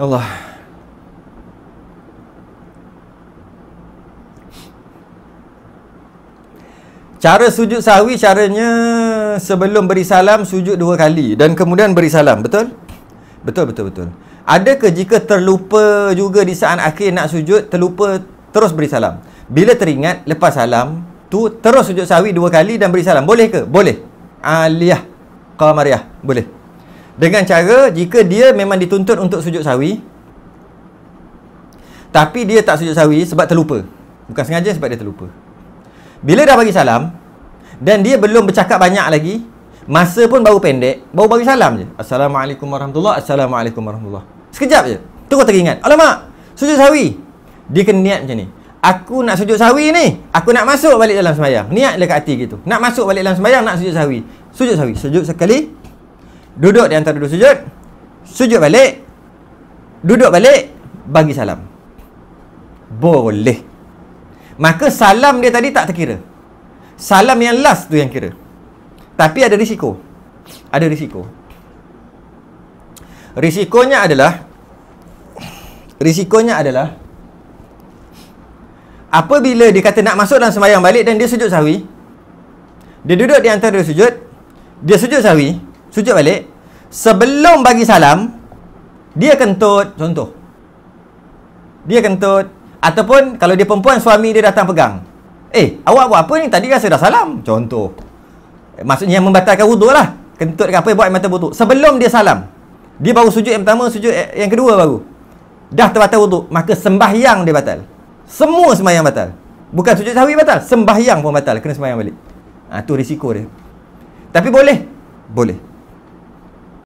Allah. Cara sujud sahwi caranya sebelum beri salam sujud dua kali dan kemudian beri salam, betul? Betul betul betul. Ada ke jika terlupa juga di saat akhir nak sujud terlupa terus beri salam? Bila teringat lepas salam tu terus sujud sahwi dua kali dan beri salam. Boleh ke? Boleh. Aliyah Qamariyah. Boleh dengan cara jika dia memang dituntut untuk sujud sawi tapi dia tak sujud sawi sebab terlupa bukan sengaja sebab dia terlupa bila dah bagi salam dan dia belum bercakap banyak lagi masa pun baru pendek baru bagi salam je Assalamualaikum Warahmatullahi Assalamualaikum Warahmatullahi sekejap je terus teringat alamak sujud sawi dia kena niat macam ni aku nak sujud sawi ni aku nak masuk balik dalam sembahyang niat dekat hati gitu nak masuk balik dalam sembahyang nak sujud sawi sujud sawi sujud sekali Duduk di antara dua sujud Sujud balik Duduk balik Bagi salam Boleh Maka salam dia tadi tak terkira Salam yang last tu yang kira Tapi ada risiko Ada risiko Risikonya adalah Risikonya adalah Apabila dia kata nak masuk dalam sembahyang balik Dan dia sujud sawi Dia duduk di antara dua sujud Dia sujud sawi sujud balik sebelum bagi salam dia kentut contoh dia kentut ataupun kalau dia perempuan suami dia datang pegang eh awak buat apa ni tadi rasa dah salam contoh eh, maksudnya yang membatalkan wudhu lah kentut dengan apa buat yang mata butuh sebelum dia salam dia baru sujud yang pertama sujud eh, yang kedua baru dah terbatal wuduk maka sembahyang dia batal semua sembahyang batal bukan sujud sahwi batal sembahyang pun batal kena sembahyang balik ha, tu risiko dia tapi boleh boleh